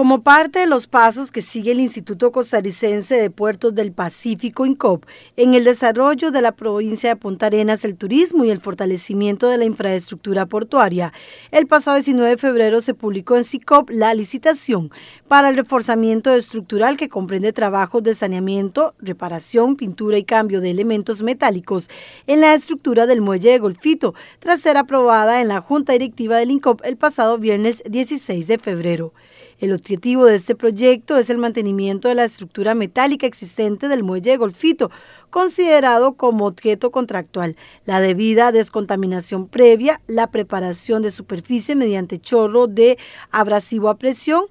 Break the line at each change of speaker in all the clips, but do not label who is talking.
Como parte de los pasos que sigue el Instituto Costarricense de Puertos del Pacífico, INCOP, en el desarrollo de la provincia de Punta Arenas, el turismo y el fortalecimiento de la infraestructura portuaria, el pasado 19 de febrero se publicó en CICOP la licitación para el reforzamiento estructural que comprende trabajos de saneamiento, reparación, pintura y cambio de elementos metálicos en la estructura del muelle de Golfito, tras ser aprobada en la Junta Directiva del INCOP el pasado viernes 16 de febrero. El objetivo de este proyecto es el mantenimiento de la estructura metálica existente del muelle de Golfito, considerado como objeto contractual, la debida descontaminación previa, la preparación de superficie mediante chorro de abrasivo a presión,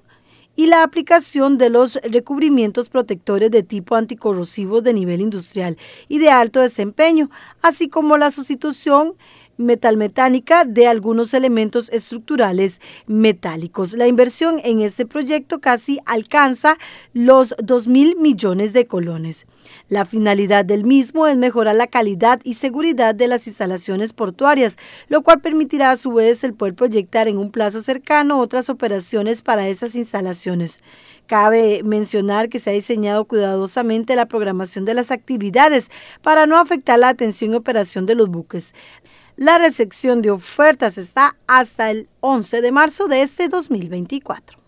y la aplicación de los recubrimientos protectores de tipo anticorrosivo de nivel industrial y de alto desempeño, así como la sustitución metalmecánica de algunos elementos estructurales metálicos. La inversión en este proyecto casi alcanza los 2 mil millones de colones. La finalidad del mismo es mejorar la calidad y seguridad de las instalaciones portuarias, lo cual permitirá a su vez el poder proyectar en un plazo cercano otras operaciones para esas instalaciones. Cabe mencionar que se ha diseñado cuidadosamente la programación de las actividades para no afectar la atención y operación de los buques. La recepción de ofertas está hasta el 11 de marzo de este 2024.